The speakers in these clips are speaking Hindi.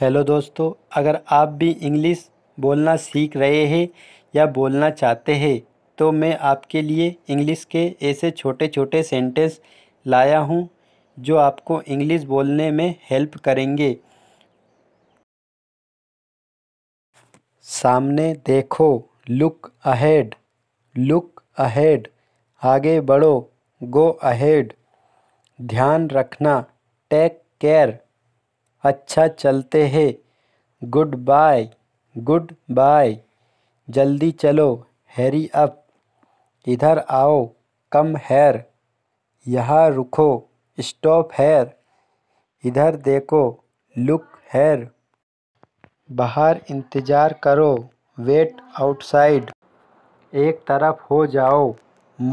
हेलो दोस्तों अगर आप भी इंग्लिश बोलना सीख रहे हैं या बोलना चाहते हैं तो मैं आपके लिए इंग्लिश के ऐसे छोटे छोटे सेंटेंस लाया हूं जो आपको इंग्लिश बोलने में हेल्प करेंगे सामने देखो लुक अहेड लुक अहेड आगे बढ़ो गो अहेड ध्यान रखना टेक केयर अच्छा चलते हैं गुड बाय गुड बाय जल्दी चलो हैरी अप इधर आओ कम हैर यहाँ रुको स्टॉप हैर इधर देखो लुक हैर बाहर इंतज़ार करो वेट आउटसाइड एक तरफ हो जाओ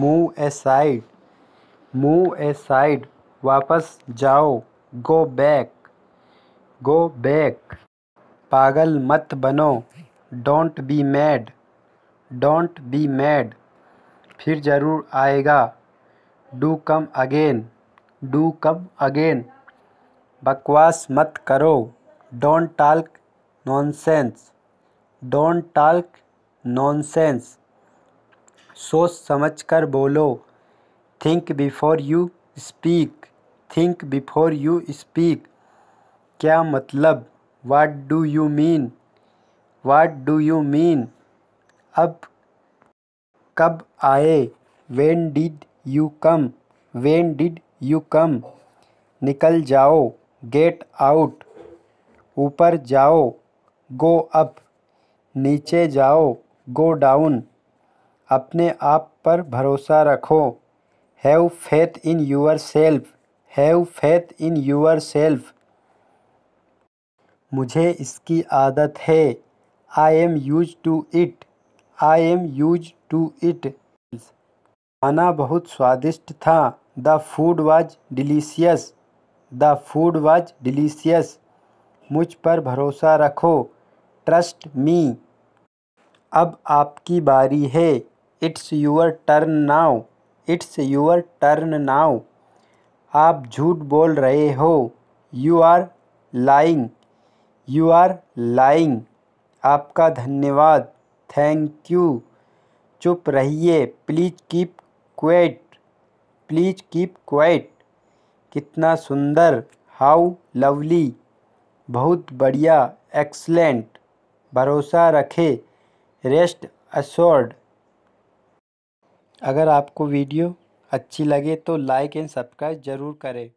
move a side move a side वापस जाओ गो बैक गो बैक पागल मत बनो don't be mad don't be mad फिर ज़रूर आएगा do come again do come again बकवास मत करो don't talk nonsense don't talk nonsense सोच समझ कर बोलो think before you speak think before you speak क्या मतलब what do you mean what do you mean अब कब आए when did you come when did you come निकल जाओ गेट आउट ऊपर जाओ गो अप नीचे जाओ गो डाउन अपने आप पर भरोसा रखो have faith in yourself have faith in yourself मुझे इसकी आदत है I am used to it I am used to it खाना बहुत स्वादिष्ट था the food was delicious the food was delicious मुझ पर भरोसा रखो ट्रस्ट मी अब आपकी बारी है it's your turn now it's your turn now आप झूठ बोल रहे हो you are lying you are lying आपका धन्यवाद थैंक यू चुप रहिए please keep quiet please keep quiet कितना सुंदर हाउ लवली बहुत बढ़िया एक्सलेंट भरोसा रखे रेस्ट अशोर्ड अगर आपको वीडियो अच्छी लगे तो लाइक एंड सब्सक्राइब ज़रूर करें